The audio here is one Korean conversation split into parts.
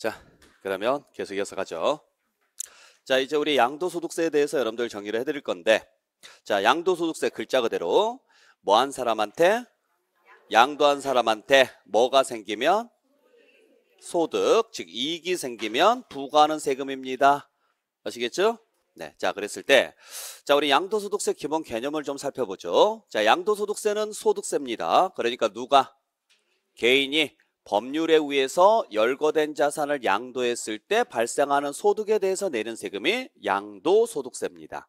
자, 그러면 계속이어서 가죠. 자, 이제 우리 양도소득세에 대해서 여러분들 정리를 해드릴 건데, 자, 양도소득세 글자 그대로 뭐 한 사람한테 양도한 사람한테 뭐가 생기면 소득, 즉 이익이 생기면 부과하는 세금입니다. 아시겠죠? 네, 자 그랬을 때, 자 우리 양도소득세 기본 개념을 좀 살펴보죠. 자 양도소득세는 소득세입니다. 그러니까 누가 개인이 법률에 의해서 열거된 자산을 양도했을 때 발생하는 소득에 대해서 내는 세금이 양도소득세입니다.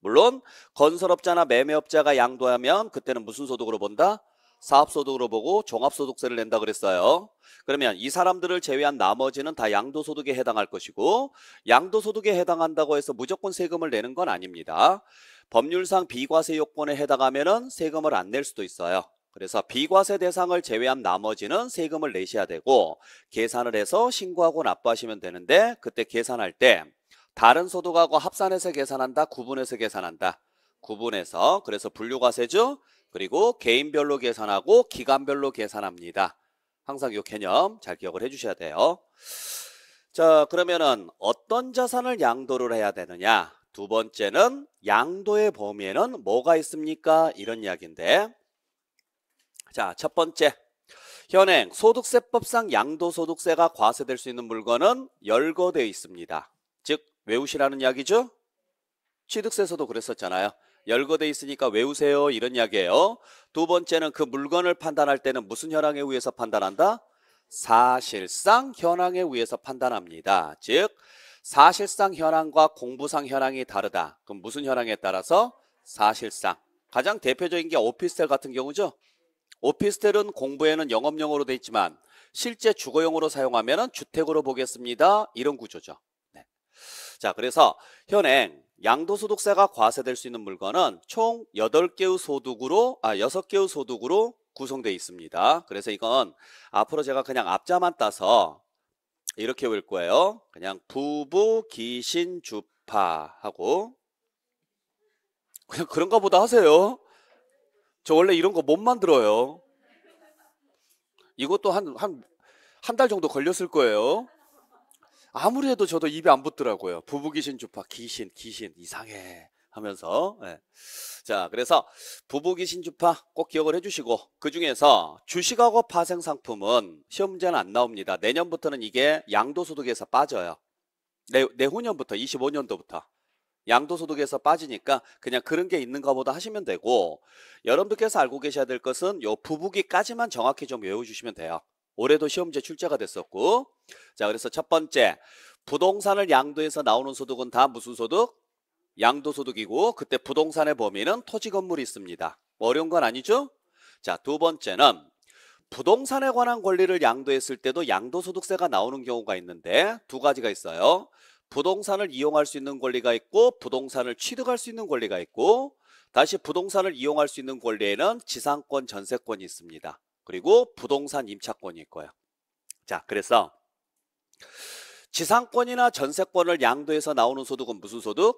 물론 건설업자나 매매업자가 양도하면 그때는 무슨 소득으로 본다? 사업소득으로 보고 종합소득세를 낸다 그랬어요. 그러면 이 사람들을 제외한 나머지는 다 양도소득에 해당할 것이고 양도소득에 해당한다고 해서 무조건 세금을 내는 건 아닙니다. 법률상 비과세 요건에 해당하면 세금을 안 낼 수도 있어요. 그래서 비과세 대상을 제외한 나머지는 세금을 내셔야 되고 계산을 해서 신고하고 납부하시면 되는데 그때 계산할 때 다른 소득하고 합산해서 계산한다 구분해서 계산한다 구분해서 그래서 분류과세주 그리고 개인별로 계산하고 기간별로 계산합니다 항상 이 개념 잘 기억을 해주셔야 돼요 자 그러면은 어떤 자산을 양도를 해야 되느냐 두 번째는 양도의 범위에는 뭐가 있습니까 이런 이야기인데 자, 첫 번째. 현행 소득세법상 양도소득세가 과세될 수 있는 물건은 열거되어 있습니다. 즉 외우시라는 이야기죠. 취득세서도 그랬었잖아요. 열거돼 있으니까 외우세요 이런 이야기예요. 두 번째는 그 물건을 판단할 때는 무슨 현황에 의해서 판단한다? 사실상 현황에 의해서 판단합니다. 즉 사실상 현황과 공부상 현황이 다르다. 그럼 무슨 현황에 따라서 사실상 가장 대표적인 게 오피스텔 같은 경우죠. 오피스텔은 공부에는 영업용으로돼 있지만 실제 주거용으로 사용하면 주택으로 보겠습니다. 이런 구조죠. 네. 자, 그래서 현행 양도소득세가 과세될 수 있는 물건은 총 8개의 소득으로 아 6개의 소득으로 구성되어 있습니다. 그래서 이건 앞으로 제가 그냥 앞자만 따서 이렇게 외울 거예요. 그냥 부부 기신 주파 하고 그냥 그런가 보다 하세요. 저 원래 이런 거 못 만들어요. 이것도 한, 한, 한 달 정도 걸렸을 거예요. 아무리 해도 저도 입에 안 붙더라고요. 부부 귀신 주파, 귀신, 귀신, 이상해. 하면서. 네. 자, 그래서 부부 귀신 주파 꼭 기억을 해주시고, 그 중에서 주식하고 파생 상품은 시험제는 안 나옵니다. 내년부터는 이게 양도소득에서 빠져요. 내, 내후년부터, 25년도부터. 양도소득에서 빠지니까 그냥 그런 게 있는가 보다 하시면 되고 여러분들께서 알고 계셔야 될 것은 요 부부기까지만 정확히 좀 외워주시면 돼요. 올해도 시험제 출제가 됐었고 자 그래서 첫 번째 부동산을 양도해서 나오는 소득은 다 무슨 소득? 양도소득이고 그때 부동산의 범위는 토지 건물이 있습니다. 어려운 건 아니죠? 자 두 번째는 부동산에 관한 권리를 양도했을 때도 양도소득세가 나오는 경우가 있는데 두 가지가 있어요. 부동산을 이용할 수 있는 권리가 있고 부동산을 취득할 수 있는 권리가 있고 다시 부동산을 이용할 수 있는 권리에는 지상권, 전세권이 있습니다. 그리고 부동산 임차권이 있고요. 자, 그래서 지상권이나 전세권을 양도해서 나오는 소득은 무슨 소득?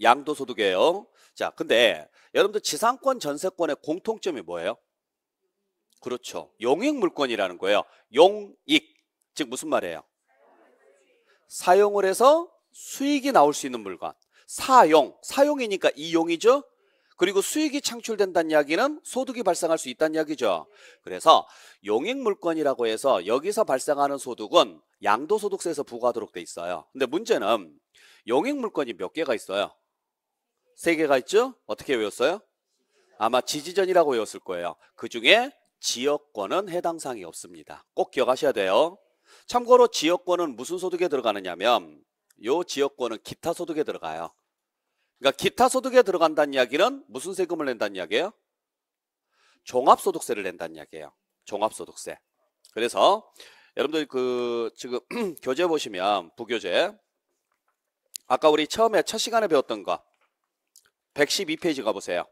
양도소득이에요. 자, 근데 여러분들 지상권, 전세권의 공통점이 뭐예요? 그렇죠. 용익 물권이라는 거예요. 용익. 즉 무슨 말이에요? 사용을 해서 수익이 나올 수 있는 물건. 사용, 사용이니까 이용이죠. 그리고 수익이 창출된다는 이야기는 소득이 발생할 수 있다는 이야기죠. 그래서 용익물권이라고 해서 여기서 발생하는 소득은 양도소득세에서 부과하도록 돼 있어요. 근데 문제는 용익물권이 몇 개가 있어요? 세 개가 있죠? 어떻게 외웠어요? 아마 지지전이라고 외웠을 거예요. 그 중에 지역권은 해당 사항이 없습니다. 꼭 기억하셔야 돼요. 참고로 지역권은 무슨 소득에 들어가느냐면 요 지역권은 기타 소득에 들어가요. 그러니까 기타 소득에 들어간다는 이야기는 무슨 세금을 낸다는 이야기예요? 종합소득세를 낸다는 이야기예요. 종합소득세. 그래서 여러분들 그 지금 교재 보시면 부교재 아까 우리 처음에 첫 시간에 배웠던 거 112페이지 가보세요.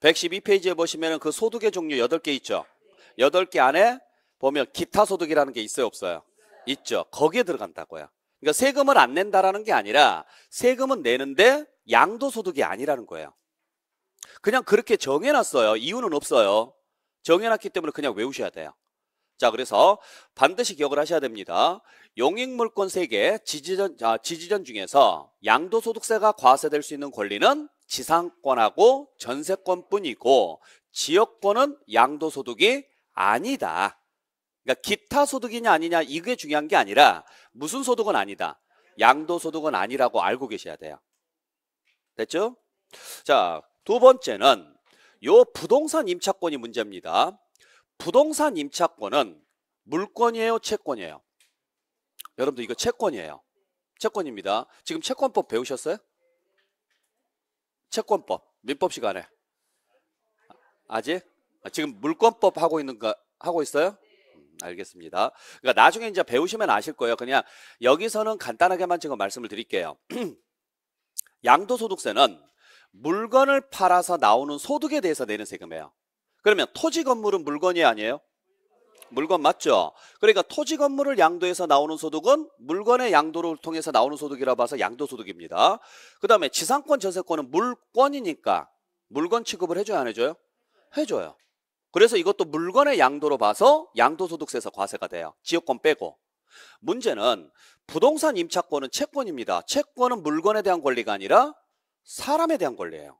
112페이지에 보시면 그 소득의 종류 8개 있죠. 여덟 개 안에 보면 기타 소득이라는 게 있어요, 없어요? 있죠. 거기에 들어간다고요. 그러니까 세금을 안 낸다라는 게 아니라 세금은 내는데 양도 소득이 아니라는 거예요. 그냥 그렇게 정해놨어요. 이유는 없어요. 정해놨기 때문에 그냥 외우셔야 돼요. 자, 그래서 반드시 기억을 하셔야 됩니다. 용익물권 세계 지지전, 아, 지지전 중에서 양도소득세가 과세될 수 있는 권리는 지상권하고 전세권뿐이고 지역권은 양도소득이 아니다. 그러니까 기타 소득이냐 아니냐 이게 중요한 게 아니라 무슨 소득은 아니다. 양도 소득은 아니라고 알고 계셔야 돼요. 됐죠? 자, 두 번째는 요 부동산 임차권이 문제입니다. 부동산 임차권은 물권이에요, 채권이에요? 여러분들 이거 채권이에요. 채권입니다. 지금 채권법 배우셨어요? 채권법 민법 시간에 아직 아, 지금 물권법 하고 있는가 하고 있어요? 음, 알겠습니다. 그러니까 나중에 이제 배우시면 아실 거예요. 그냥 여기서는 간단하게만 지금 말씀을 드릴게요. 양도소득세는 물건을 팔아서 나오는 소득에 대해서 내는 세금이에요. 그러면 토지 건물은 물건이 아니에요? 물건 맞죠? 그러니까 토지 건물을 양도해서 나오는 소득은 물건의 양도를 통해서 나오는 소득이라 봐서 양도소득입니다. 그 다음에 지상권 전세권은 물권이니까 물건 취급을 해줘야 안 해줘요? 해줘요. 그래서 이것도 물건의 양도로 봐서 양도소득세에서 과세가 돼요. 지역권 빼고. 문제는 부동산 임차권은 채권입니다. 채권은 물건에 대한 권리가 아니라 사람에 대한 권리예요.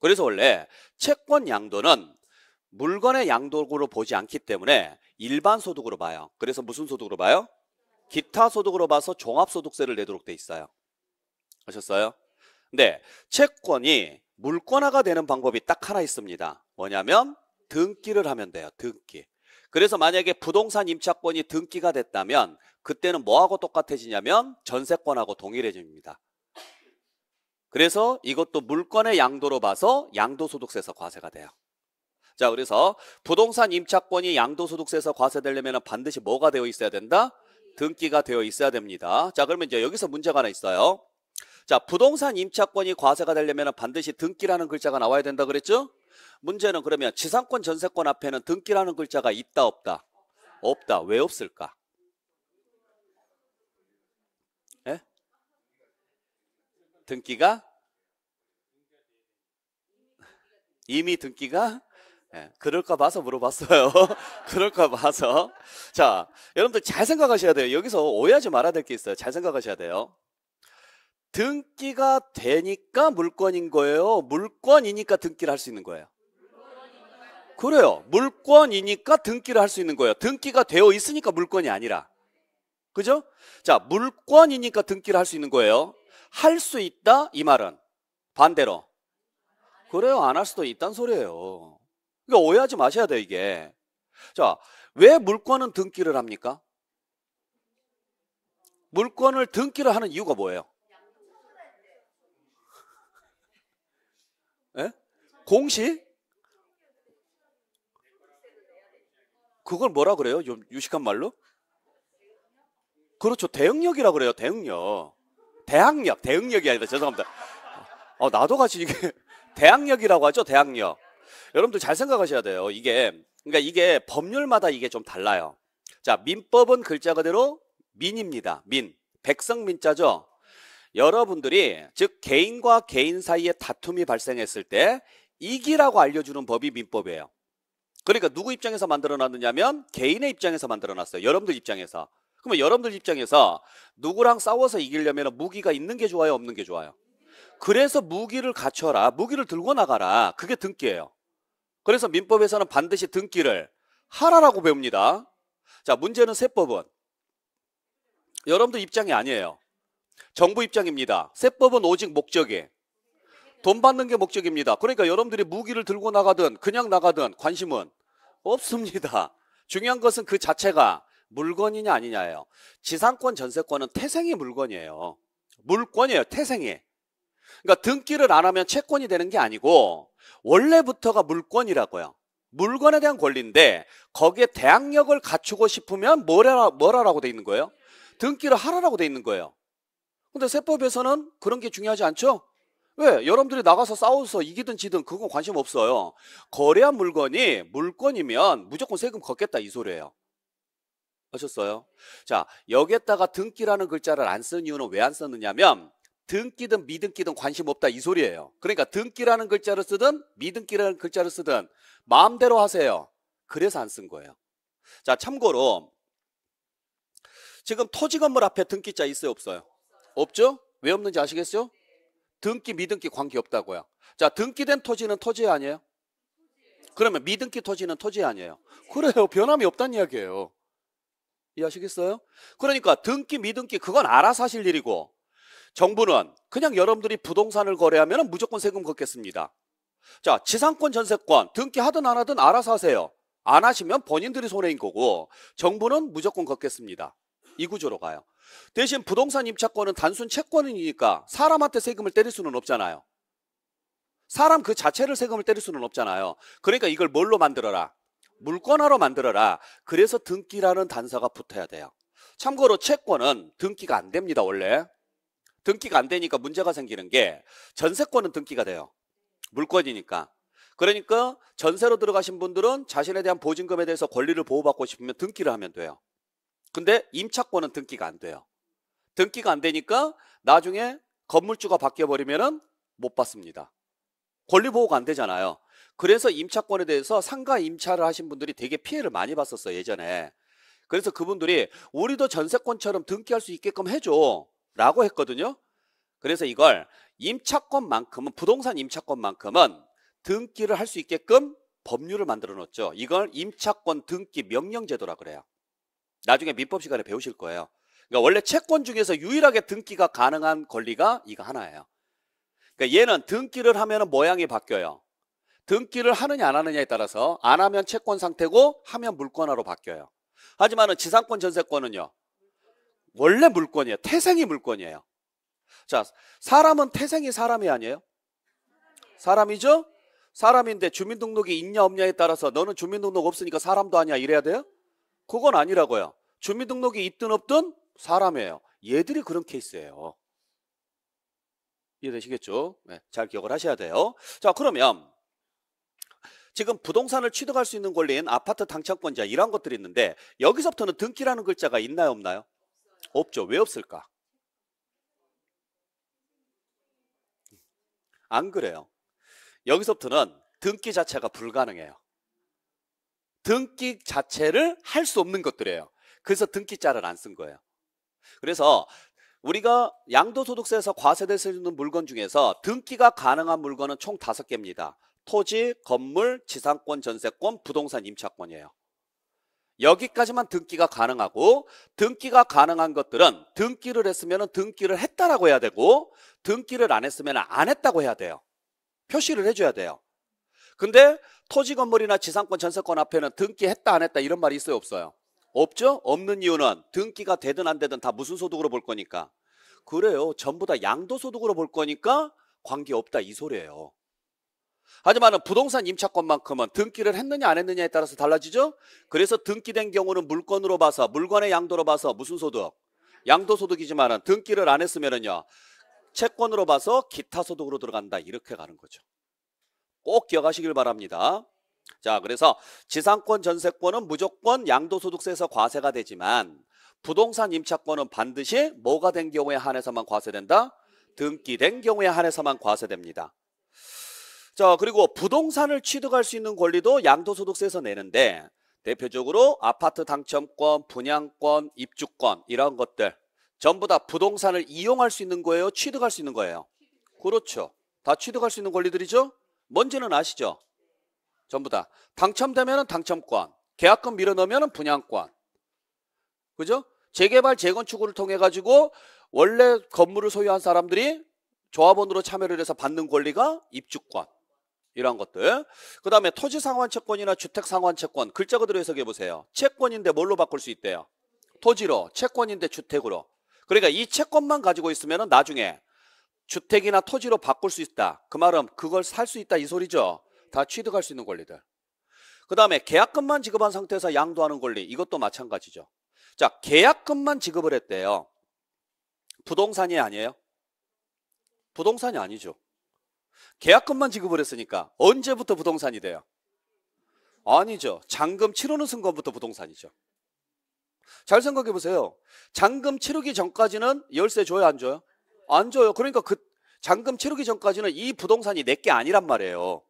그래서 원래 채권 양도는 물건의 양도로 보지 않기 때문에 일반 소득으로 봐요. 그래서 무슨 소득으로 봐요? 기타 소득으로 봐서 종합소득세를 내도록 돼 있어요. 아셨어요? 근데 채권이 물권화가 되는 방법이 딱 하나 있습니다. 뭐냐면 등기를 하면 돼요. 등기. 그래서 만약에 부동산 임차권이 등기가 됐다면 그때는 뭐하고 똑같아지냐면 전세권하고 동일해집니다. 그래서 이것도 물건의 양도로 봐서 양도소득세에서 과세가 돼요. 자 그래서 부동산 임차권이 양도소득세에서 과세되려면 반드시 뭐가 되어 있어야 된다? 등기가 되어 있어야 됩니다. 자 그러면 이제 여기서 문제가 하나 있어요. 자 부동산 임차권이 과세가 되려면 반드시 등기라는 글자가 나와야 된다 그랬죠? 문제는 그러면 지상권 전세권 앞에는 등기라는 글자가 있다 없다? 없다. 왜 없을까? 예? 등기가 이미 등기가 예, 그럴까 봐서 물어봤어요. 그럴까 봐서. 자, 여러분들 잘 생각하셔야 돼요. 여기서 오해하지 말아야 될 게 있어요. 잘 생각하셔야 돼요. 등기가 되니까 물권인 거예요. 물권이니까 등기를 할 수 있는 거예요. 그래요. 물권이니까 등기를 할 수 있는 거예요. 등기가 되어 있으니까 물권이 아니라. 그죠? 자, 물권이니까 등기를 할 수 있는 거예요. 할 수 있다? 이 말은. 반대로. 그래요. 안 할 수도 있단 소리예요. 그러니까 오해하지 마셔야 돼 이게. 자, 왜 물권은 등기를 합니까? 물권을 등기를 하는 이유가 뭐예요? 예? 공시? 그걸 뭐라 그래요? 유식한 말로? 그렇죠. 대응력이라 그래요. 대응력. 대항력. 대응력이 아니라 죄송합니다. 어, 어 나도 같이 이게 대항력이라고 하죠. 대항력. 여러분들 잘 생각하셔야 돼요. 이게 그러니까 이게 법률마다 이게 좀 달라요. 자, 민법은 글자 그대로 민입니다. 민. 백성 민자죠. 여러분들이 즉 개인과 개인 사이에 다툼이 발생했을 때 이기라고 알려주는 법이 민법이에요. 그러니까 누구 입장에서 만들어놨느냐면 개인의 입장에서 만들어놨어요. 여러분들 입장에서. 그러면 여러분들 입장에서 누구랑 싸워서 이기려면 무기가 있는 게 좋아요, 없는 게 좋아요? 그래서 무기를 갖춰라. 무기를 들고 나가라. 그게 등기예요. 그래서 민법에서는 반드시 등기를 하라라고 배웁니다. 자, 문제는 세법은 여러분들 입장이 아니에요. 정부 입장입니다. 세법은 오직 목적이 돈 받는 게 목적입니다. 그러니까 여러분들이 무기를 들고 나가든 그냥 나가든 관심은 없습니다. 중요한 것은 그 자체가 물건이냐 아니냐예요. 지상권 전세권은 태생의 물건이에요. 물권이에요. 태생의. 그러니까 등기를 안 하면 채권이 되는 게 아니고 원래부터가 물권이라고요. 물건에 대한 권리인데 거기에 대항력을 갖추고 싶으면 뭐라, 뭐라라고 돼 있는 거예요? 등기를 하라라고 돼 있는 거예요. 근데 세법에서는 그런 게 중요하지 않죠? 왜? 여러분들이 나가서 싸워서 이기든 지든 그건 관심 없어요. 거래한 물건이 물건이면 무조건 세금 걷겠다 이 소리예요. 아셨어요? 자, 여기에다가 등기라는 글자를 안 쓴 이유는 왜 안 썼느냐면 등기든 미등기든 관심 없다 이 소리예요. 그러니까 등기라는 글자를 쓰든 미등기라는 글자를 쓰든 마음대로 하세요. 그래서 안 쓴 거예요. 자, 참고로 지금 토지 건물 앞에 등기자 있어요, 없어요? 없죠? 왜 없는지 아시겠어요 등기 미등기 관계없다고요. 자 등기된 토지는 토지 아니에요? 그러면 미등기 토지는 토지 아니에요? 그래요. 변함이 없다는 이야기예요. 이해하시겠어요? 그러니까 등기 미등기 그건 알아서 하실 일이고 정부는 그냥 여러분들이 부동산을 거래하면 무조건 세금 걷겠습니다. 자 지상권 전세권 등기하든 안 하든 알아서 하세요. 안 하시면 본인들이 손해인 거고 정부는 무조건 걷겠습니다. 이 구조로 가요. 대신 부동산 임차권은 단순 채권이니까 사람한테 세금을 때릴 수는 없잖아요. 사람 그 자체를 세금을 때릴 수는 없잖아요. 그러니까 이걸 뭘로 만들어라? 물권화로 만들어라. 그래서 등기라는 단서가 붙어야 돼요. 참고로 채권은 등기가 안 됩니다, 원래. 등기가 안 되니까 문제가 생기는 게 전세권은 등기가 돼요. 물권이니까. 그러니까 전세로 들어가신 분들은 자신에 대한 보증금에 대해서 권리를 보호받고 싶으면 등기를 하면 돼요. 근데 임차권은 등기가 안 돼요. 등기가 안 되니까 나중에 건물주가 바뀌어버리면 못 받습니다. 권리보호가 안 되잖아요. 그래서 임차권에 대해서 상가 임차를 하신 분들이 되게 피해를 많이 봤었어요, 예전에. 그래서 그분들이 우리도 전세권처럼 등기할 수 있게끔 해줘. 라고 했거든요. 그래서 이걸 임차권만큼은, 부동산 임차권만큼은 등기를 할 수 있게끔 법률을 만들어 놓죠. 이걸 임차권 등기 명령제도라 그래요. 나중에 민법 시간에 배우실 거예요. 그러니까 원래 채권 중에서 유일하게 등기가 가능한 권리가 이거 하나예요. 그러니까 얘는 등기를 하면 모양이 바뀌어요. 등기를 하느냐 안 하느냐에 따라서 안 하면 채권 상태고 하면 물권화로 바뀌어요. 하지만 지상권 전세권은요. 원래 물권이에요. 태생이 물권이에요. 자, 사람은 태생이 사람이 아니에요? 사람이죠? 사람인데 주민등록이 있냐 없냐에 따라서 너는 주민등록 없으니까 사람도 아니야 이래야 돼요? 그건 아니라고요. 주민등록이 있든 없든 사람이에요. 얘들이 그런 케이스예요. 이해되시겠죠? 네, 잘 기억을 하셔야 돼요. 자, 그러면 지금 부동산을 취득할 수 있는 권리인 아파트 당첨권자 이런 것들이 있는데 여기서부터는 등기라는 글자가 있나요, 없나요? 없죠. 왜 없을까? 안 그래요. 여기서부터는 등기 자체가 불가능해요. 등기 자체를 할 수 없는 것들이에요. 그래서 등기자를 안 쓴 거예요. 그래서 우리가 양도소득세에서 과세될 수 있는 물건 중에서 등기가 가능한 물건은 총 다섯 개입니다. 토지, 건물, 지상권, 전세권, 부동산, 임차권이에요. 여기까지만 등기가 가능하고 등기가 가능한 것들은 등기를 했으면 등기를 했다라고 해야 되고 등기를 안 했으면 안 했다고 해야 돼요. 표시를 해줘야 돼요. 근데 토지 건물이나 지상권 전세권 앞에는 등기했다 안 했다 이런 말이 있어요 없어요? 없죠? 없는 이유는 등기가 되든 안 되든 다 무슨 소득으로 볼 거니까 그래요 전부 다 양도소득으로 볼 거니까 관계없다 이 소리예요 하지만 부동산 임차권만큼은 등기를 했느냐 안 했느냐에 따라서 달라지죠 그래서 등기된 경우는 물건으로 봐서 물건의 양도로 봐서 무슨 소득? 양도소득이지만 등기를 안 했으면요 은 채권으로 봐서 기타 소득으로 들어간다 이렇게 가는 거죠 꼭 기억하시길 바랍니다. 자, 그래서 지상권 전세권은 무조건 양도소득세에서 과세가 되지만 부동산 임차권은 반드시 뭐가 된 경우에 한해서만 과세된다? 등기된 경우에 한해서만 과세됩니다. 자, 그리고 부동산을 취득할 수 있는 권리도 양도소득세에서 내는데 대표적으로 아파트 당첨권, 분양권, 입주권 이런 것들 전부 다 부동산을 이용할 수 있는 거예요? 취득할 수 있는 거예요? 그렇죠. 다 취득할 수 있는 권리들이죠? 뭔지는 아시죠? 전부 다. 당첨되면 당첨권, 계약금 밀어넣으면 분양권. 그죠? 재개발, 재건축을 통해 가지고 원래 건물을 소유한 사람들이 조합원으로 참여를 해서 받는 권리가 입주권. 이런 것들. 그 다음에 토지 상환 채권이나 주택 상환 채권. 글자 그대로 해석해 보세요. 채권인데 뭘로 바꿀 수 있대요? 토지로, 채권인데 주택으로. 그러니까 이 채권만 가지고 있으면 나중에 주택이나 토지로 바꿀 수 있다. 그 말은 그걸 살 수 있다 이 소리죠. 다 취득할 수 있는 권리들. 그 다음에 계약금만 지급한 상태에서 양도하는 권리 이것도 마찬가지죠. 자 계약금만 지급을 했대요. 부동산이 아니에요? 부동산이 아니죠. 계약금만 지급을 했으니까 언제부터 부동산이 돼요? 아니죠. 잔금 치르는 순간부터 부동산이죠. 잘 생각해 보세요. 잔금 치르기 전까지는 열쇠 줘요, 안 줘요? 안 줘요. 그러니까 그 잔금 치르기 전까지는 이 부동산이 내 게 아니란 말이에요.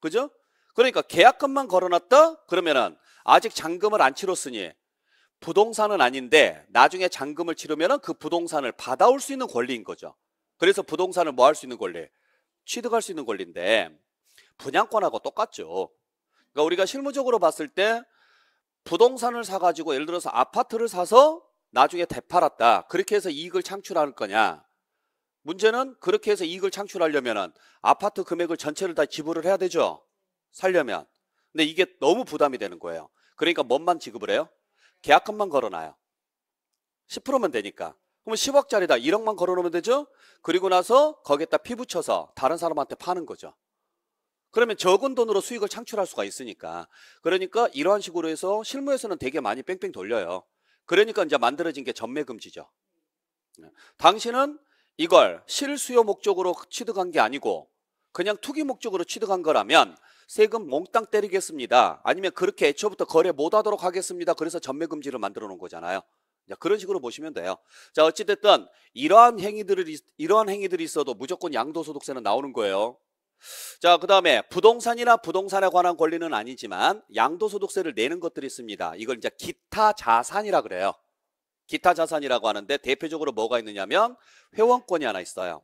그죠? 그러니까 계약금만 걸어놨다? 그러면은 아직 잔금을 안 치렀으니 부동산은 아닌데 나중에 잔금을 치르면은 그 부동산을 받아올 수 있는 권리인 거죠. 그래서 부동산을 뭐 할 수 있는 권리? 취득할 수 있는 권리인데 분양권하고 똑같죠. 그러니까 우리가 실무적으로 봤을 때 부동산을 사가지고 예를 들어서 아파트를 사서 나중에 되팔았다. 그렇게 해서 이익을 창출할 거냐? 문제는 그렇게 해서 이익을 창출하려면 아파트 금액을 전체를 다 지불을 해야 되죠. 살려면. 근데 이게 너무 부담이 되는 거예요. 그러니까 뭔만 지급을 해요? 계약금만 걸어놔요. 10%면 되니까. 그러면 10억짜리다. 1억만 걸어놓으면 되죠? 그리고 나서 거기에다 피 붙여서 다른 사람한테 파는 거죠. 그러면 적은 돈으로 수익을 창출할 수가 있으니까. 그러니까 이러한 식으로 해서 실무에서는 되게 많이 뺑뺑 돌려요. 그러니까 이제 만들어진 게 전매 금지죠. 네. 당신은 이걸 실수요 목적으로 취득한 게 아니고 그냥 투기 목적으로 취득한 거라면 세금 몽땅 때리겠습니다. 아니면 그렇게 애초부터 거래 못 하도록 하겠습니다. 그래서 전매 금지를 만들어 놓은 거잖아요. 그런 식으로 보시면 돼요. 자, 어찌됐든 이러한 행위들을 이러한 행위들이 있어도 무조건 양도소득세는 나오는 거예요. 자, 그 다음에 부동산이나 부동산에 관한 권리는 아니지만 양도소득세를 내는 것들이 있습니다. 이걸 이제 기타 자산이라 그래요. 기타 자산이라고 하는데 대표적으로 뭐가 있느냐면 회원권이 하나 있어요.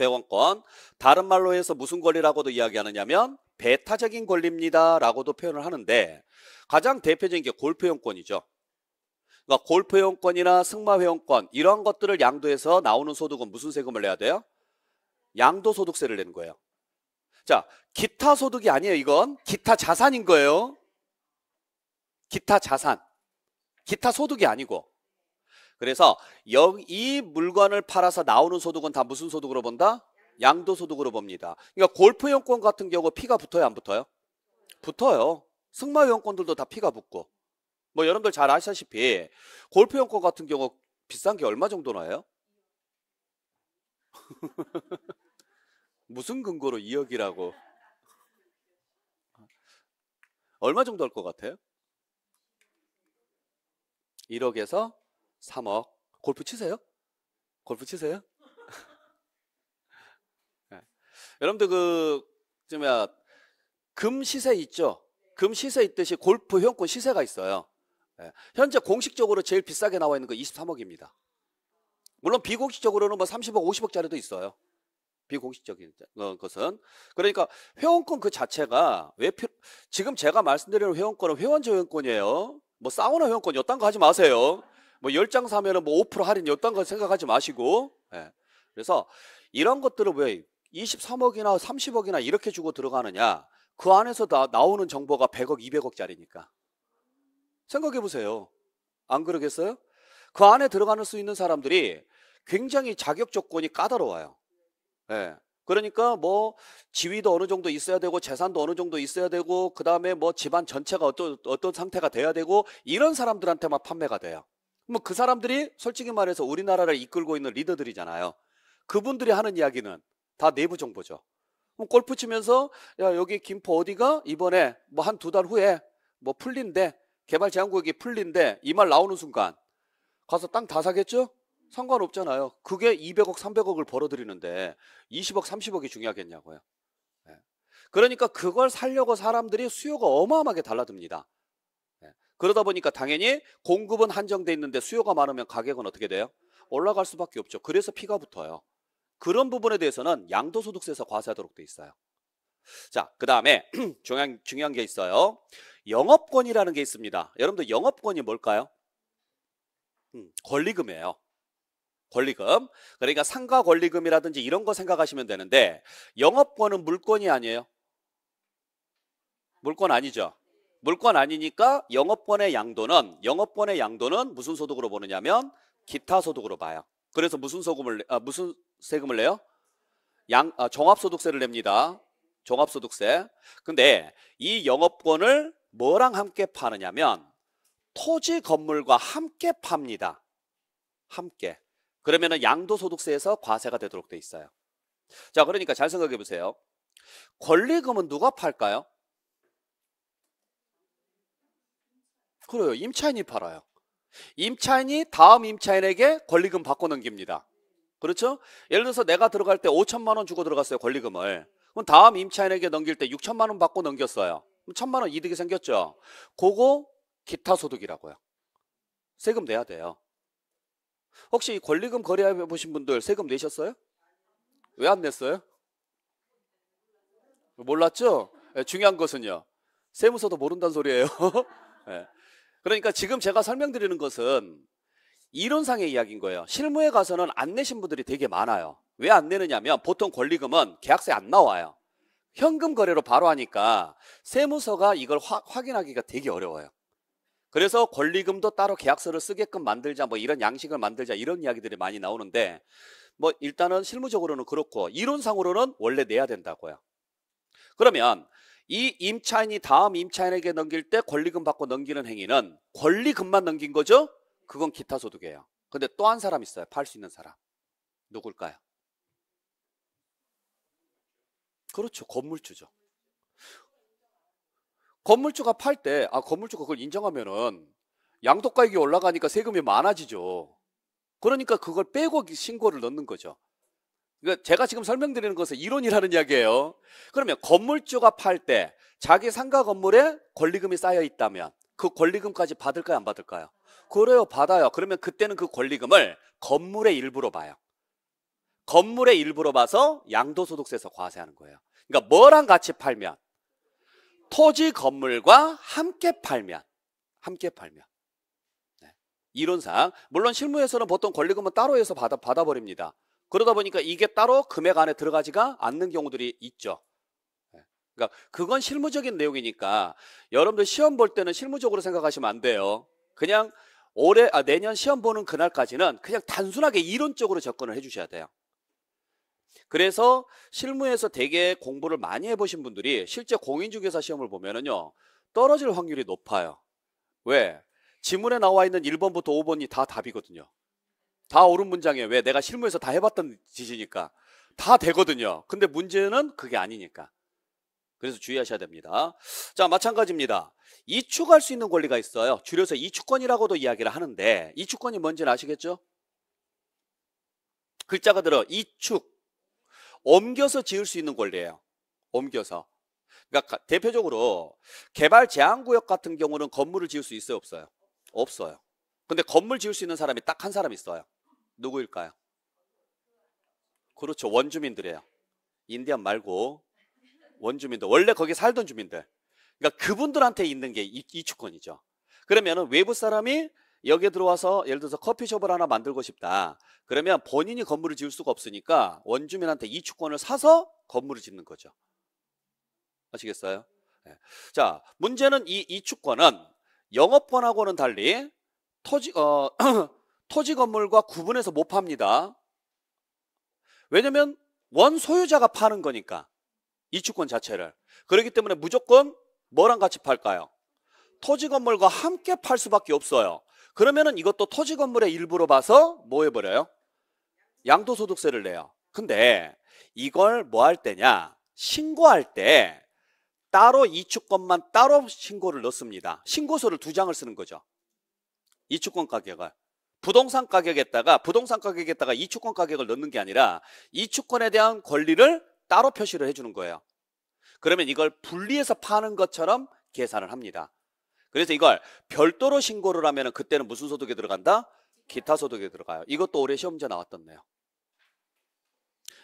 회원권. 다른 말로 해서 무슨 권리라고도 이야기하느냐면 배타적인 권리입니다. 라고도 표현을 하는데 가장 대표적인 게 골프회원권이죠. 그러니까 골프회원권이나 승마회원권 이런 것들을 양도해서 나오는 소득은 무슨 세금을 내야 돼요? 양도소득세를 낸 거예요. 자, 기타 소득이 아니에요, 이건. 기타 자산인 거예요. 기타 자산. 기타 소득이 아니고. 그래서 이 물건을 팔아서 나오는 소득은 다 무슨 소득으로 본다? 양도소득으로 봅니다. 그러니까 골프용권 같은 경우 피가 붙어요, 안 붙어요? 붙어요. 승마용권들도 다 피가 붙고. 뭐 여러분들 잘 아시다시피 골프용권 같은 경우 비싼 게 얼마 정도 나요? 무슨 근거로 2억이라고? 얼마 정도 할 것 같아요? 1억에서 3억. 골프 치세요? 골프 치세요? 네. 여러분들 그, 뭐야, 금 시세 있죠? 금 시세 있듯이 골프 현권 시세가 있어요. 네. 현재 공식적으로 제일 비싸게 나와 있는 거 23억입니다. 물론 비공식적으로는 뭐 30억, 50억짜리도 있어요. 비공식적인 것은 그러니까 회원권 그 자체가 왜 필요, 지금 제가 말씀드리는 회원권은 회원 조회권이에요뭐 사우나 회원권 여딴 거 하지 마세요. 뭐 열 장 사면은 뭐5% 할인 여딴 거 생각하지 마시고. 예. 그래서 이런 것들을 왜 23억이나 30억이나 이렇게 주고 들어가느냐? 그 안에서 다 나오는 정보가 100억, 200억짜리니까. 생각해 보세요. 안 그러겠어요? 그 안에 들어가는 수 있는 사람들이 굉장히 자격 조건이 까다로워요. 예. 그러니까 뭐 지위도 어느 정도 있어야 되고 재산도 어느 정도 있어야 되고 그다음에 뭐 집안 전체가 어떤 어떤 상태가 돼야 되고 이런 사람들한테만 판매가 돼요. 뭐 그 사람들이 솔직히 말해서 우리나라를 이끌고 있는 리더들이잖아요. 그분들이 하는 이야기는 다 내부 정보죠. 골프 치면서 야 여기 김포 어디가 이번에 뭐 한 두 달 후에 뭐풀린데 개발 제한구역이 풀린데이 말 나오는 순간 가서 땅 다 사겠죠? 상관없잖아요. 그게 200억, 300억을 벌어들이는데 20억, 30억이 중요하겠냐고요. 예. 그러니까 그걸 살려고 사람들이 수요가 어마어마하게 달라듭니다. 예. 그러다 보니까 당연히 공급은 한정돼 있는데 수요가 많으면 가격은 어떻게 돼요? 올라갈 수밖에 없죠. 그래서 피가 붙어요. 그런 부분에 대해서는 양도소득세에서 과세하도록 돼 있어요. 자, 그 다음에 중요한, 중요한 게 있어요. 영업권이라는 게 있습니다. 여러분들 영업권이 뭘까요? 음, 권리금이에요. 권리금. 그러니까 상가 권리금이라든지 이런 거 생각하시면 되는데 영업권은 물권이 아니에요. 물권 아니죠. 물권 아니니까 영업권의 양도는 영업권의 양도는 무슨 소득으로 보느냐면 기타 소득으로 봐요. 그래서 무슨 소금을 아, 무슨 세금을 내요? 양 아, 종합소득세를 냅니다. 종합소득세. 근데 이 영업권을 뭐랑 함께 파느냐면 토지 건물과 함께 팝니다. 함께. 그러면은 양도소득세에서 과세가 되도록 돼 있어요. 자, 그러니까 잘 생각해 보세요. 권리금은 누가 팔까요? 그래요. 임차인이 팔아요. 임차인이 다음 임차인에게 권리금 바꿔 넘깁니다. 그렇죠? 예를 들어서 내가 들어갈 때 5천만 원 주고 들어갔어요. 권리금을. 그럼 다음 임차인에게 넘길 때 6천만 원 받고 넘겼어요. 그럼 1천만 원 이득이 생겼죠. 그거 기타 소득이라고요. 세금 내야 돼요. 혹시 권리금 거래해 보신 분들 세금 내셨어요? 왜 안 냈어요? 몰랐죠? 네, 중요한 것은요. 세무서도 모른다는 소리예요. 네. 그러니까 지금 제가 설명드리는 것은 이론상의 이야기인 거예요. 실무에 가서는 안 내신 분들이 되게 많아요. 왜 안 내느냐면 보통 권리금은 계약서에 안 나와요. 현금 거래로 바로 하니까 세무서가 이걸 화, 확인하기가 되게 어려워요. 그래서 권리금도 따로 계약서를 쓰게끔 만들자 뭐 이런 양식을 만들자 이런 이야기들이 많이 나오는데 뭐 일단은 실무적으로는 그렇고 이론상으로는 원래 내야 된다고요. 그러면 이 임차인이 다음 임차인에게 넘길 때 권리금 받고 넘기는 행위는 권리금만 넘긴 거죠? 그건 기타 소득이에요. 근데 또 한 사람 있어요. 팔 수 있는 사람. 누굴까요? 그렇죠. 건물주죠. 건물주가 팔 때, 아, 건물주가 그걸 인정하면은 양도가액이 올라가니까 세금이 많아지죠. 그러니까 그걸 빼고 신고를 넣는 거죠. 그러니까 제가 지금 설명드리는 것은 이론이라는 이야기예요. 그러면 건물주가 팔 때 자기 상가 건물에 권리금이 쌓여 있다면 그 권리금까지 받을까요, 안 받을까요? 그래요, 받아요. 그러면 그때는 그 권리금을 건물의 일부로 봐요. 건물의 일부로 봐서 양도소득세에서 과세하는 거예요. 그러니까 뭐랑 같이 팔면 토지 건물과 함께 팔면 함께 팔면 네. 이론상 물론 실무에서는 보통 권리금은 따로 해서 받아 받아버립니다. 그러다 보니까 이게 따로 금액 안에 들어가지가 않는 경우들이 있죠. 네. 그러니까 그건 실무적인 내용이니까 여러분들 시험 볼 때는 실무적으로 생각하시면 안 돼요. 그냥 올해 아, 내년 시험 보는 그날까지는 그냥 단순하게 이론적으로 접근을 해주셔야 돼요. 그래서 실무에서 되게 공부를 많이 해보신 분들이 실제 공인중개사 시험을 보면은요 떨어질 확률이 높아요. 왜? 지문에 나와 있는 1번부터 5번이 다 답이거든요. 다 옳은 문장이에요. 왜? 내가 실무에서 다 해봤던 짓이니까. 다 되거든요. 근데 문제는 그게 아니니까. 그래서 주의하셔야 됩니다. 자, 마찬가지입니다. 이축할 수 있는 권리가 있어요. 줄여서 이축권이라고도 이야기를 하는데 이축권이 뭔지는 아시겠죠? 글자가 들어 이축, 옮겨서 지을 수 있는 권리예요. 옮겨서. 그러니까 대표적으로 개발 제한 구역 같은 경우는 건물을 지을 수 있어요, 없어요? 없어요. 근데 건물 지을 수 있는 사람이 딱 한 사람 있어요. 누구일까요? 그렇죠. 원주민들이에요. 인디안 말고 원주민들. 원래 거기 살던 주민들. 그러니까 그분들한테 있는 게 이, 이 주권이죠. 그러면 외부 사람이 여기에 들어와서 예를 들어서 커피숍을 하나 만들고 싶다. 그러면 본인이 건물을 지을 수가 없으니까 원주민한테 이주권을 사서 건물을 짓는 거죠. 아시겠어요? 네. 자, 문제는 이 이주권은 영업권하고는 달리 토지, 어, 토지 건물과 구분해서 못 팝니다. 왜냐면 원 소유자가 파는 거니까 이주권 자체를. 그렇기 때문에 무조건 뭐랑 같이 팔까요? 토지 건물과 함께 팔 수밖에 없어요. 그러면은 이것도 토지 건물의 일부로 봐서 뭐 해버려요? 양도소득세를 내요. 근데 이걸 뭐 할 때냐? 신고할 때 따로 이축권만 따로 신고를 넣습니다. 신고서를 두 장을 쓰는 거죠. 이축권 가격을. 부동산 가격에다가 부동산 가격에다가 이축권 가격을 넣는 게 아니라 이축권에 대한 권리를 따로 표시를 해주는 거예요. 그러면 이걸 분리해서 파는 것처럼 계산을 합니다. 그래서 이걸 별도로 신고를 하면 그때는 무슨 소득에 들어간다? 기타 소득에 들어가요. 이것도 올해 시험제 문 나왔던데요.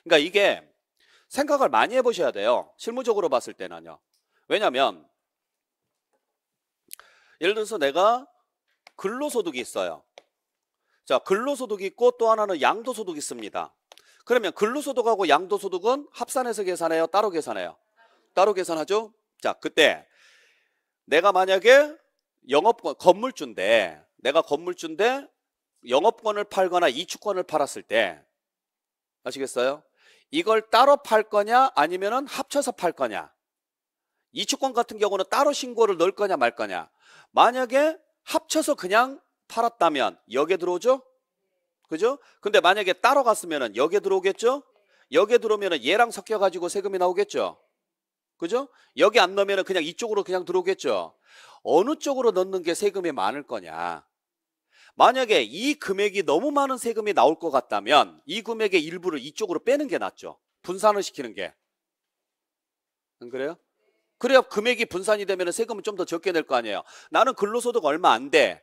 그러니까 이게 생각을 많이 해보셔야 돼요. 실무적으로 봤을 때는요. 왜냐하면 예를 들어서 내가 근로소득이 있어요. 자, 근로소득이 있고 또 하나는 양도소득이 있습니다. 그러면 근로소득하고 양도소득은 합산해서 계산해요? 따로 계산해요? 따로 계산하죠? 자, 그때 내가 만약에 영업권 건물주인데 내가 건물주인데 영업권을 팔거나 이축권을 팔았을 때 아시겠어요? 이걸 따로 팔 거냐 아니면은 합쳐서 팔 거냐 이축권 같은 경우는 따로 신고를 넣을 거냐 말 거냐 만약에 합쳐서 그냥 팔았다면 여기에 들어오죠? 그죠? 근데 만약에 따로 갔으면은 여기에 들어오겠죠? 여기에 들어오면은 얘랑 섞여 가지고 세금이 나오겠죠? 그죠? 여기 안 넣으면 그냥 이쪽으로 그냥 들어오겠죠. 어느 쪽으로 넣는 게 세금이 많을 거냐? 만약에 이 금액이 너무 많은 세금이 나올 것 같다면 이 금액의 일부를 이쪽으로 빼는 게 낫죠. 분산을 시키는 게. 안 그래요? 그래야 금액이 분산이 되면 세금은 좀 더 적게 될 거 아니에요. 나는 근로소득 얼마 안 돼.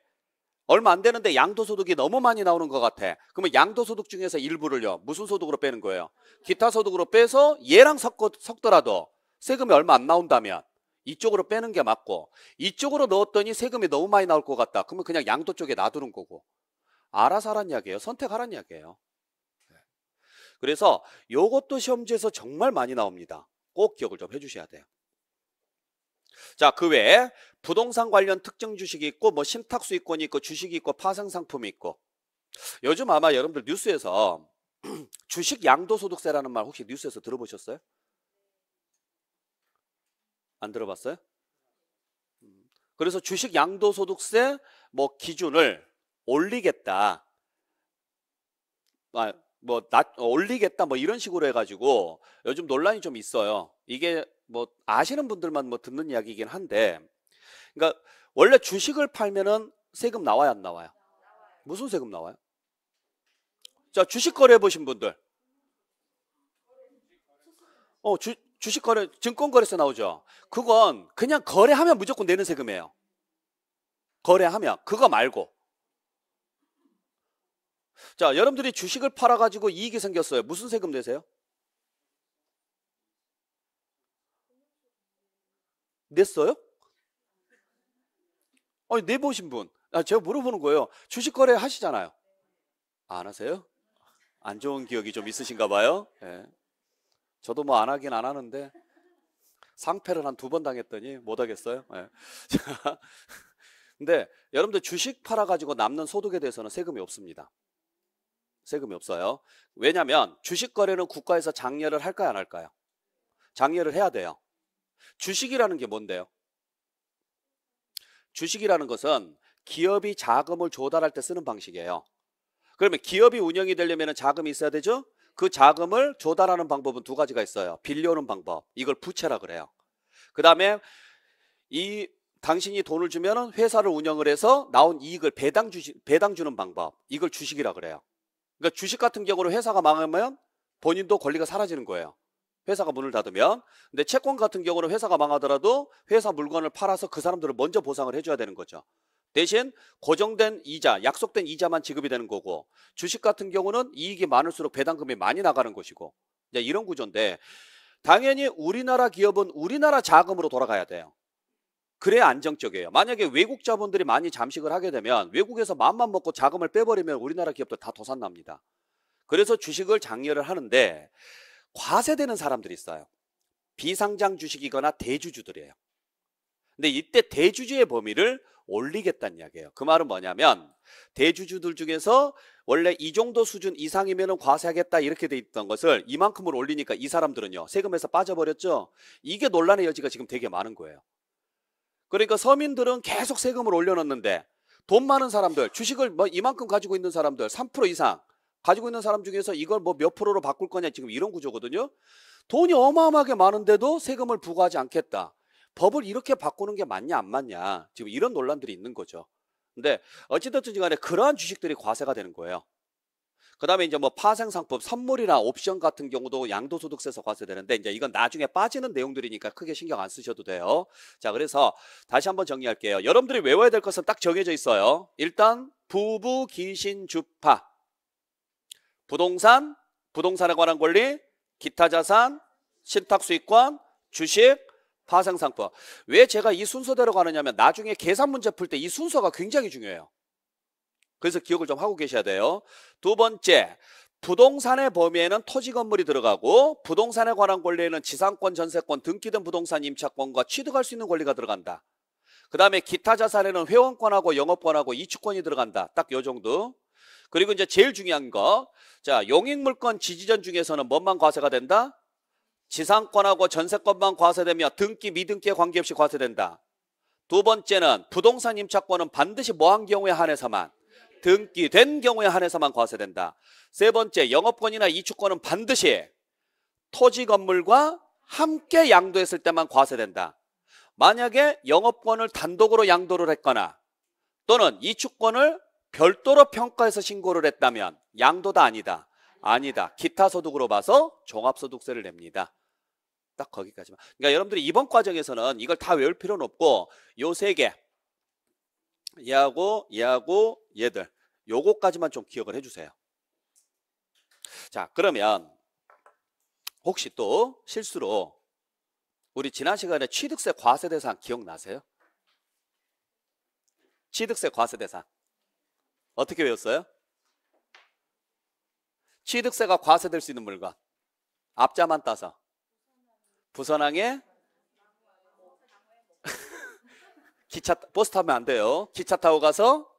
얼마 안 되는데 양도소득이 너무 많이 나오는 것 같아. 그러면 양도소득 중에서 일부를요. 무슨 소득으로 빼는 거예요? 기타 소득으로 빼서 얘랑 섞, 섞더라도 세금이 얼마 안 나온다면 이쪽으로 빼는 게 맞고 이쪽으로 넣었더니 세금이 너무 많이 나올 것 같다. 그러면 그냥 양도 쪽에 놔두는 거고 알아서 하란 이야기예요. 선택하란 이야기예요. 네. 그래서 이것도 시험지에서 정말 많이 나옵니다. 꼭 기억을 좀 해주셔야 돼요. 자, 그 외에 부동산 관련 특정 주식이 있고 뭐 신탁수 이권이 있고 주식이 있고 파생 상품이 있고 요즘 아마 여러분들 뉴스에서 주식 양도소득세라는 말 혹시 뉴스에서 들어보셨어요? 안 들어봤어요? 음. 그래서 주식 양도소득세 뭐 기준을 올리겠다. 아, 뭐, 낮, 어, 올리겠다, 뭐, 이런 식으로 해가지고, 요즘 논란이 좀 있어요. 이게, 뭐, 아시는 분들만 뭐, 듣는 이야기이긴 한데, 그러니까, 원래 주식을 팔면은 세금 나와요, 안 나와요? 무슨 세금 나와요? 자, 주식 거래해 보신 분들. 어, 주, 주식 거래, 증권 거래소 나오죠. 그건 그냥 거래하면 무조건 내는 세금이에요. 거래하면 그거 말고. 자, 여러분들이 주식을 팔아 가지고 이익이 생겼어요. 무슨 세금 내세요? 냈어요? 아니, 내보신 분. 아, 제가 물어보는 거예요. 주식 거래 하시잖아요. 안 하세요? 안 좋은 기억이 좀 있으신가 봐요. 네. 저도 뭐 안 하긴 안 하는데 상패를 한 두 번 당했더니 못 하겠어요. 네. 근데 여러분들 주식 팔아 가지고 남는 소득에 대해서는 세금이 없습니다. 세금이 없어요. 왜냐하면 주식 거래는 국가에서 장려를 할까요, 안 할까요? 장려를 해야 돼요. 주식이라는 게 뭔데요? 주식이라는 것은 기업이 자금을 조달할 때 쓰는 방식이에요. 그러면 기업이 운영이 되려면 자금이 있어야 되죠? 그 자금을 조달하는 방법은 두 가지가 있어요. 빌려오는 방법. 이걸 부채라 그래요. 그 다음에 이 당신이 돈을 주면 회사를 운영을 해서 나온 이익을 배당 주시, 배당 주는 방법. 이걸 주식이라 그래요. 그러니까 주식 같은 경우는 회사가 망하면 본인도 권리가 사라지는 거예요. 회사가 문을 닫으면. 근데 채권 같은 경우는 회사가 망하더라도 회사 물건을 팔아서 그 사람들을 먼저 보상을 해줘야 되는 거죠. 대신 고정된 이자, 약속된 이자만 지급이 되는 거고 주식 같은 경우는 이익이 많을수록 배당금이 많이 나가는 것이고 이제 이런 구조인데 당연히 우리나라 기업은 우리나라 자금으로 돌아가야 돼요. 그래야 안정적이에요. 만약에 외국 자본들이 많이 잠식을 하게 되면 외국에서 맘만 먹고 자금을 빼버리면 우리나라 기업들 다 도산납니다. 그래서 주식을 장려를 하는데 과세되는 사람들이 있어요. 비상장 주식이거나 대주주들이에요. 근데 이때 대주주의 범위를 올리겠다는 이야기예요. 그 말은 뭐냐면 대주주들 중에서 원래 이 정도 수준 이상이면 과세하겠다 이렇게 돼 있던 것을 이만큼을 올리니까 이 사람들은요 세금에서 빠져버렸죠. 이게 논란의 여지가 지금 되게 많은 거예요. 그러니까 서민들은 계속 세금을 올려놓는데 돈 많은 사람들 주식을 뭐 이만큼 가지고 있는 사람들 3% 이상 가지고 있는 사람 중에서 이걸 뭐 몇 프로로 바꿀 거냐 지금 이런 구조거든요. 돈이 어마어마하게 많은데도 세금을 부과하지 않겠다. 법을 이렇게 바꾸는 게 맞냐 안 맞냐 지금 이런 논란들이 있는 거죠. 근데 어찌됐든 지 간에 그러한 주식들이 과세가 되는 거예요. 그다음에 이제 뭐 파생상품 선물이나 옵션 같은 경우도 양도소득세에서 과세되는데 이제 이건 나중에 빠지는 내용들이니까 크게 신경 안 쓰셔도 돼요. 자 그래서 다시 한번 정리할게요. 여러분들이 외워야 될 것은 딱 정해져 있어요. 일단 부부 귀신 주파 부동산 부동산에 관한 권리 기타 자산 신탁 수익권 주식 파생상법. 왜 제가 이 순서대로 가느냐면 나중에 계산 문제 풀 때 이 순서가 굉장히 중요해요. 그래서 기억을 좀 하고 계셔야 돼요. 두 번째, 부동산의 범위에는 토지 건물이 들어가고 부동산에 관한 권리에는 지상권, 전세권, 등기 된 부동산 임차권과 취득할 수 있는 권리가 들어간다. 그 다음에 기타 자산에는 회원권하고 영업권하고 이주권이 들어간다. 딱 요 정도. 그리고 이제 제일 중요한 거. 자, 용익물권 지지전 중에서는 뭔만 과세가 된다? 지상권하고 전세권만 과세되며 등기 미등기에 관계없이 과세된다. 두 번째는 부동산 임차권은 반드시 뭐한 경우에 한해서만 등기된 경우에 한해서만 과세된다. 세 번째 영업권이나 이축권은 반드시 토지 건물과 함께 양도했을 때만 과세된다. 만약에 영업권을 단독으로 양도를 했거나 또는 이축권을 별도로 평가해서 신고를 했다면 양도다 아니다. 아니다. 기타 소득으로 봐서 종합소득세를 냅니다. 딱 거기까지만. 그러니까 여러분들이 이번 과정에서는 이걸 다 외울 필요는 없고 요 세 개. 얘하고 얘하고 얘들. 요거까지만 좀 기억을 해 주세요. 자, 그러면 혹시 또 실수로 우리 지난 시간에 취득세 과세 대상 기억나세요? 취득세 과세 대상. 어떻게 외웠어요? 취득세가 과세될 수 있는 물건. 앞자만 따서. 부산항에 기차 버스 타면 안 돼요. 기차 타고 가서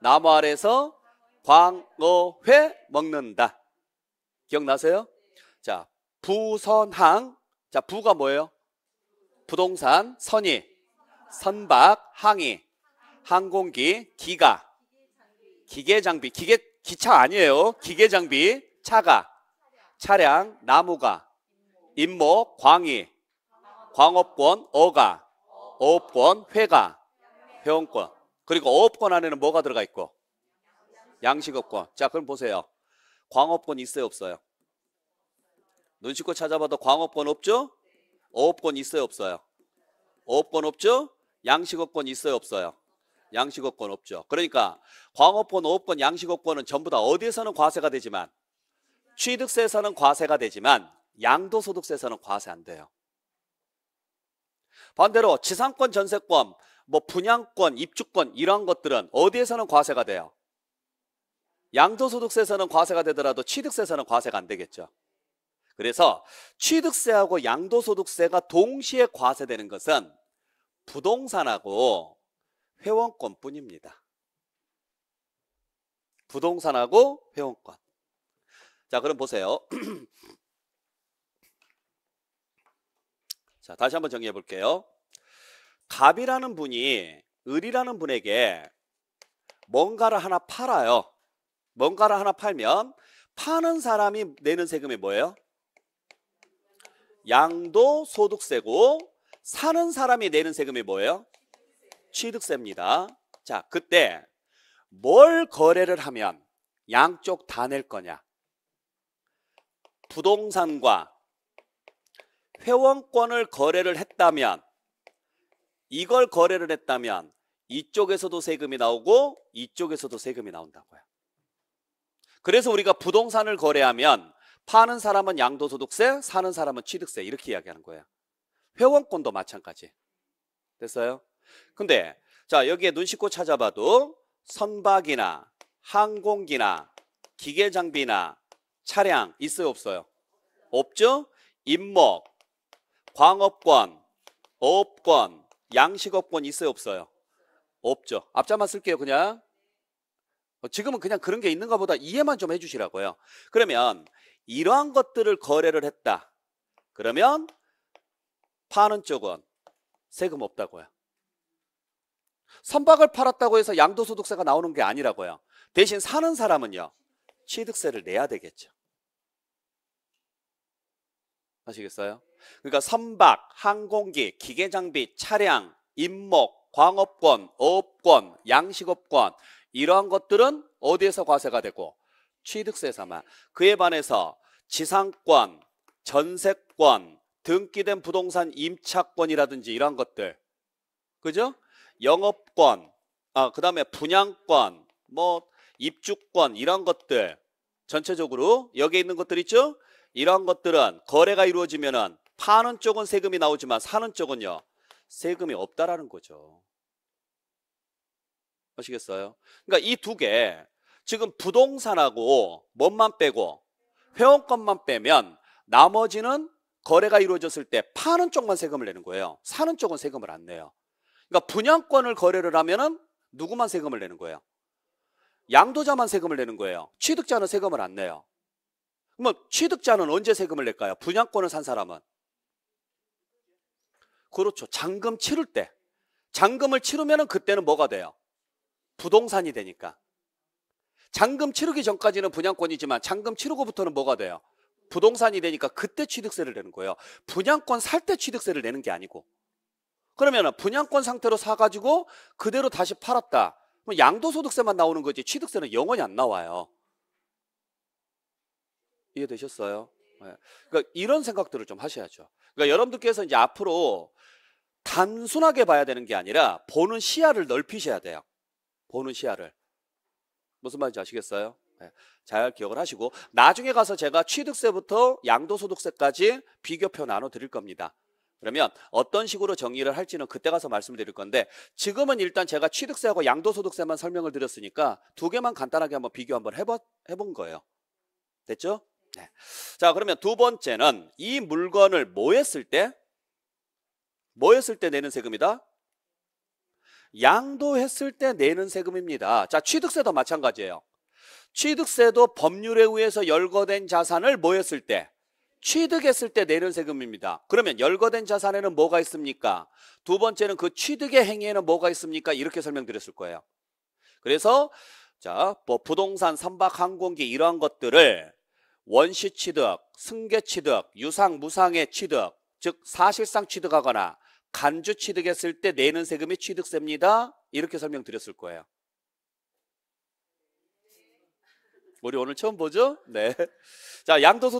나무 아래서 광어회 먹는다. 기억나세요? 자, 부선항. 자, 부가 뭐예요? 부동산, 선이, 선박, 항이, 항공기, 기가, 기계 장비, 기계 기차 아니에요. 기계 장비, 차가, 차량, 나무가, 임모 광희, 광업권, 어가, 어업권, 회가, 회원권. 그리고 어업권 안에는 뭐가 들어가 있고? 양식업권. 자, 그럼 보세요. 광업권 있어요, 없어요? 눈치껏 찾아봐도 광업권 없죠? 어업권 있어요, 없어요? 어업권 없죠? 양식업권 있어요, 없어요? 양식업권 없죠. 그러니까 광업권, 어업권, 양식업권은 전부 다 어디에서는 과세가 되지만 취득세에서는 과세가 되지만 양도소득세에서는 과세 안 돼요. 반대로 지상권, 전세권, 뭐 분양권, 입주권 이러한 것들은 어디에서는 과세가 돼요? 양도소득세에서는 과세가 되더라도 취득세에서는 과세가 안 되겠죠. 그래서 취득세하고 양도소득세가 동시에 과세되는 것은 부동산하고 회원권뿐입니다. 부동산하고 회원권. 자, 그럼 보세요. 자, 다시 한번 정리해 볼게요. 갑이라는 분이 을이라는 분에게 뭔가를 하나 팔아요. 뭔가를 하나 팔면 파는 사람이 내는 세금이 뭐예요? 양도소득세고 사는 사람이 내는 세금이 뭐예요? 취득세입니다. 자, 그때 뭘 거래를 하면 양쪽 다 낼 거냐? 부동산과 회원권을 거래를 했다면 이걸 거래를 했다면 이쪽에서도 세금이 나오고 이쪽에서도 세금이 나온다고요. 그래서 우리가 부동산을 거래하면 파는 사람은 양도소득세, 사는 사람은 취득세 이렇게 이야기하는 거예요. 회원권도 마찬가지. 됐어요? 근데 자 여기에 눈 씻고 찾아봐도 선박이나 항공기나 기계장비나 차량 있어요 없어요? 없죠? 임목, 광업권, 업권 양식업권 있어요 없어요? 없죠. 앞자만 쓸게요 그냥. 어, 지금은 그냥 그런 게 있는가 보다 이해만 좀 해주시라고요. 그러면 이러한 것들을 거래를 했다. 그러면 파는 쪽은 세금 없다고요. 선박을 팔았다고 해서 양도소득세가 나오는 게 아니라고요. 대신 사는 사람은요. 취득세를 내야 되겠죠. 하시겠어요? 그러니까 선박, 항공기, 기계장비, 차량, 임목, 광업권, 어업권, 양식업권 이러한 것들은 어디에서 과세가 되고 취득세에서만 그에 반해서 지상권, 전세권, 등기된 부동산 임차권이라든지 이러한 것들 그죠? 영업권, 아, 그 다음에 분양권, 뭐 입주권 이런 것들 전체적으로 여기에 있는 것들 있죠? 이러한 것들은 거래가 이루어지면은 파는 쪽은 세금이 나오지만 사는 쪽은요 세금이 없다라는 거죠. 아시겠어요? 그러니까 이 두 개 지금 부동산하고 몸만 빼고 회원권만 빼면 나머지는 거래가 이루어졌을 때 파는 쪽만 세금을 내는 거예요. 사는 쪽은 세금을 안 내요. 그러니까 분양권을 거래를 하면은 누구만 세금을 내는 거예요? 양도자만 세금을 내는 거예요. 취득자는 세금을 안 내요. 그러면 뭐 취득자는 언제 세금을 낼까요? 분양권을 산 사람은? 그렇죠. 잔금 치를 때. 잔금을 치르면 그때는 뭐가 돼요? 부동산이 되니까. 잔금 치르기 전까지는 분양권이지만 잔금 치르고부터는 뭐가 돼요? 부동산이 되니까 그때 취득세를 내는 거예요. 분양권 살 때 취득세를 내는 게 아니고. 그러면 분양권 상태로 사가지고 그대로 다시 팔았다. 그럼 양도소득세만 나오는 거지 취득세는 영원히 안 나와요. 이해되셨어요? 네. 그러니까 이런 생각들을 좀 하셔야죠. 그러니까 여러분들께서 이제 앞으로 단순하게 봐야 되는 게 아니라 보는 시야를 넓히셔야 돼요. 보는 시야를. 무슨 말인지 아시겠어요? 네. 잘 기억을 하시고 나중에 가서 제가 취득세부터 양도소득세까지 비교표 나눠 드릴 겁니다. 그러면 어떤 식으로 정리를 할지는 그때 가서 말씀드릴 건데 지금은 일단 제가 취득세하고 양도소득세만 설명을 드렸으니까 두 개만 간단하게 한번 비교 한번 해본, 해본 거예요. 됐죠? 네. 자, 그러면 두 번째는 이 물건을 뭐 했을 때? 뭐 했을 때 내는 세금이다? 양도했을 때 내는 세금입니다. 자, 취득세도 마찬가지예요. 취득세도 법률에 의해서 열거된 자산을 뭐 했을 때? 취득했을 때 내는 세금입니다. 그러면 열거된 자산에는 뭐가 있습니까? 두 번째는 그 취득의 행위에는 뭐가 있습니까? 이렇게 설명드렸을 거예요. 그래서 자, 뭐 부동산, 선박, 항공기 이러한 것들을 원시 취득, 승계 취득, 유상 무상의 취득, 즉 사실상 취득하거나 간주 취득했을 때 내는 세금이 취득세입니다. 이렇게 설명드렸을 거예요. 우리 오늘 처음 보죠? 네. 자, 양도소득